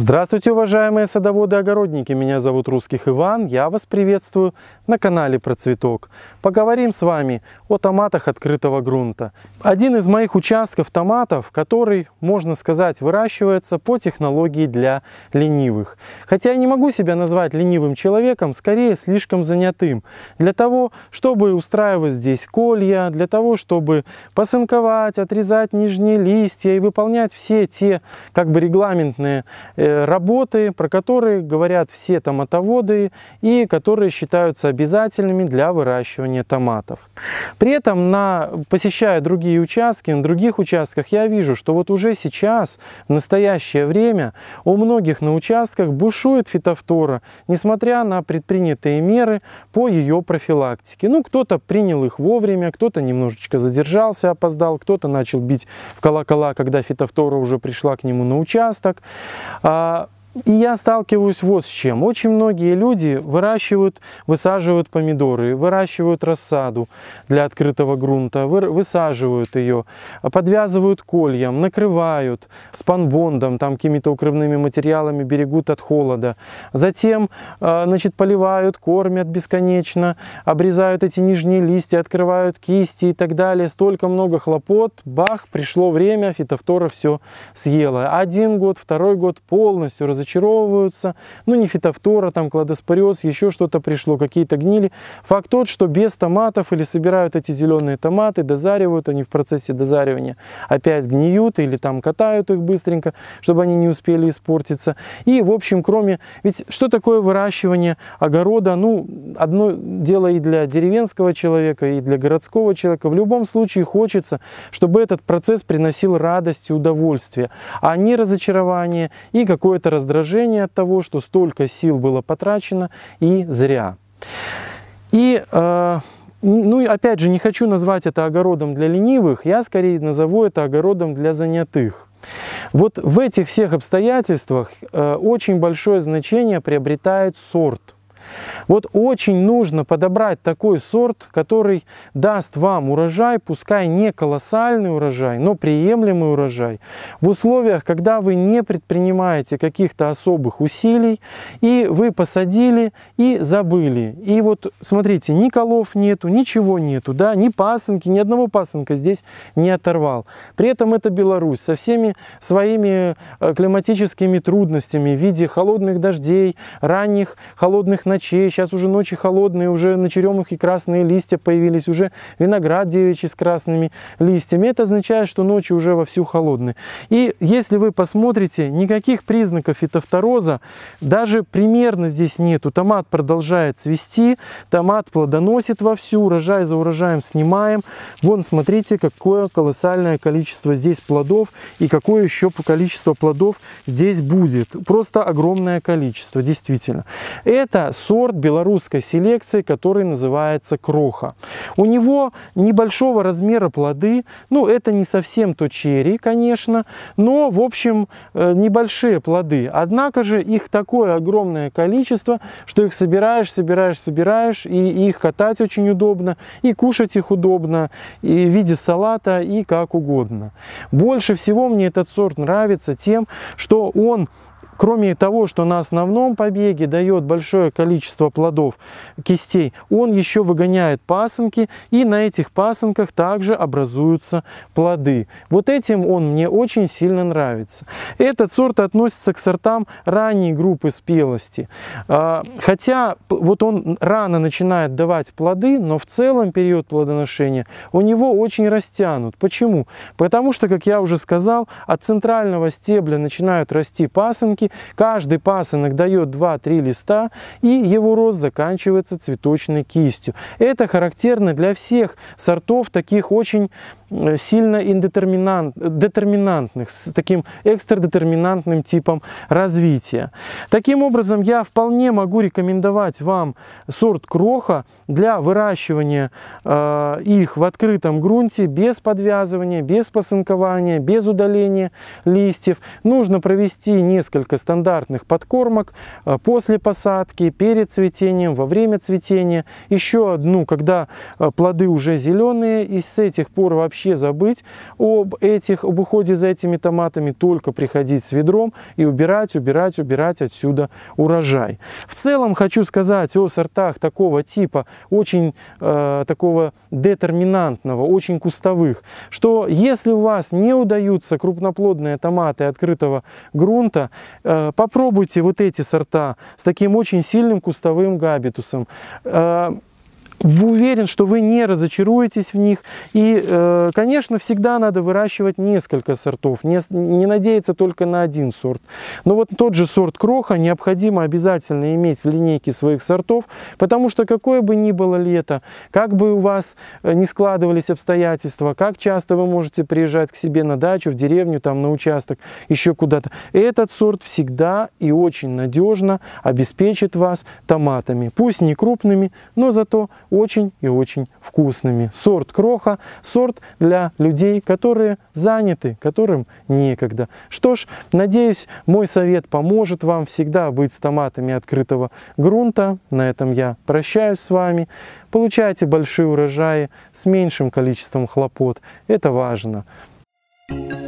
Здравствуйте, уважаемые садоводы-огородники! Меня зовут Русских Иван, я вас приветствую на канале Про Цветок. Поговорим с вами о томатах открытого грунта. Один из моих участков томатов, который, можно сказать, выращивается по технологии для ленивых. Хотя я не могу себя назвать ленивым человеком, скорее слишком занятым. Для того, чтобы устраивать здесь колья, для того, чтобы посынковать, отрезать нижние листья и выполнять все те как бы регламентные э, Э, работы, про которые говорят все томатоводы и которые считаются обязательными для выращивания томатов. При этом, на, посещая другие участки, на других участках, я вижу, что вот уже сейчас, в настоящее время, у многих на участках бушует фитофтора, несмотря на предпринятые меры по ее профилактике. Ну, кто-то принял их вовремя, кто-то немножечко задержался, опоздал, кто-то начал бить в колокола, когда фитофтора уже пришла к нему на участок. А Uh, И я сталкиваюсь вот с чем. Очень многие люди выращивают, высаживают помидоры, выращивают рассаду для открытого грунта, высаживают ее, подвязывают кольям, накрывают спанбондом, там какими-то укрывными материалами берегут от холода. Затем, а, значит, поливают, кормят бесконечно, обрезают эти нижние листья, открывают кисти и так далее. Столько много хлопот, бах, пришло время, фитофтора все съела. Один год, второй год полностью разочаровываются. Ну, не фитофтора, там, кладоспориоз, еще что-то пришло, какие-то гнили. Факт тот, что без томатов или собирают эти зеленые томаты, дозаривают, они в процессе дозаривания опять гниют или там катают их быстренько, чтобы они не успели испортиться. И, в общем, кроме... Ведь что такое выращивание огорода? Ну, одно дело и для деревенского человека, и для городского человека. В любом случае хочется, чтобы этот процесс приносил радость и удовольствие, а не разочарование и какое-то раздражение раздражение от того, что столько сил было потрачено и зря. И э, ну и опять же, не хочу назвать это огородом для ленивых, я скорее назову это огородом для занятых. Вот в этих всех обстоятельствах э, очень большое значение приобретает сорт – вот очень нужно подобрать такой сорт, который даст вам урожай, пускай не колоссальный урожай, но приемлемый урожай. В условиях, когда вы не предпринимаете каких-то особых усилий, и вы посадили и забыли. И вот смотрите, ни колов нету, ничего нету, да, ни пасынки, ни одного пасынка здесь не оторвал. При этом это Беларусь со всеми своими э, климатическими трудностями в виде холодных дождей, ранних холодных ночей, ночей, сейчас уже ночи холодные, уже на черемухе красные листья появились, уже виноград девичий с красными листьями. Это означает, что ночи уже вовсю холодные. И если вы посмотрите, никаких признаков фитофтороза даже примерно здесь нету. Томат продолжает цвести, томат плодоносит вовсю, урожай за урожаем снимаем. Вон, смотрите, какое колоссальное количество здесь плодов и какое еще количество плодов здесь будет. Просто огромное количество, действительно. Это сорт белорусской селекции, который называется кроха. У него небольшого размера плоды, ну это не совсем то черри, конечно, но в общем э, небольшие плоды. Однако же их такое огромное количество, что их собираешь, собираешь, собираешь, и их катать очень удобно, и кушать их удобно, и в виде салата, и как угодно. Больше всего мне этот сорт нравится тем, что он кроме того, что на основном побеге дает большое количество плодов кистей, он еще выгоняет пасынки, и на этих пасынках также образуются плоды. Вот этим он мне очень сильно нравится. Этот сорт относится к сортам ранней группы спелости. А, хотя вот он рано начинает давать плоды, но в целом период плодоношения у него очень растянут. Почему? Потому что, как я уже сказал, от центрального стебля начинают расти пасынки, Каждый пасынок дает 2-3 листа, и его рост заканчивается цветочной кистью. Это характерно для всех сортов таких очень Э, сильно индетерминант, детерминантных, с таким экстрадетерминантным типом развития. Таким образом, я вполне могу рекомендовать вам сорт кроха для выращивания э, их в открытом грунте без подвязывания, без посынкования, без удаления листьев. Нужно провести несколько стандартных подкормок э, после посадки, перед цветением, во время цветения. Еще одну, когда э, плоды уже зеленые, и с этих пор вообще вообще забыть об этих, об уходе за этими томатами, только приходить с ведром и убирать, убирать, убирать отсюда урожай. В целом хочу сказать о сортах такого типа, очень э, такого детерминантного, очень кустовых, что если у вас не удаются крупноплодные томаты открытого грунта, э, попробуйте вот эти сорта с таким очень сильным кустовым габитусом. Э, уверен, что вы не разочаруетесь в них. И, э, конечно, всегда надо выращивать несколько сортов, не, не надеяться только на один сорт. Но вот тот же сорт кроха необходимо обязательно иметь в линейке своих сортов, потому что какое бы ни было лето, как бы у вас э, не складывались обстоятельства, как часто вы можете приезжать к себе на дачу, в деревню, там на участок, еще куда-то, этот сорт всегда и очень надежно обеспечит вас томатами. Пусть не крупными, но зато очень и очень вкусными. Сорт кроха, сорт для людей, которые заняты, которым некогда. Что ж, надеюсь, мой совет поможет вам всегда быть с томатами открытого грунта. На этом я прощаюсь с вами. Получайте большие урожаи с меньшим количеством хлопот. Это важно. Thank you.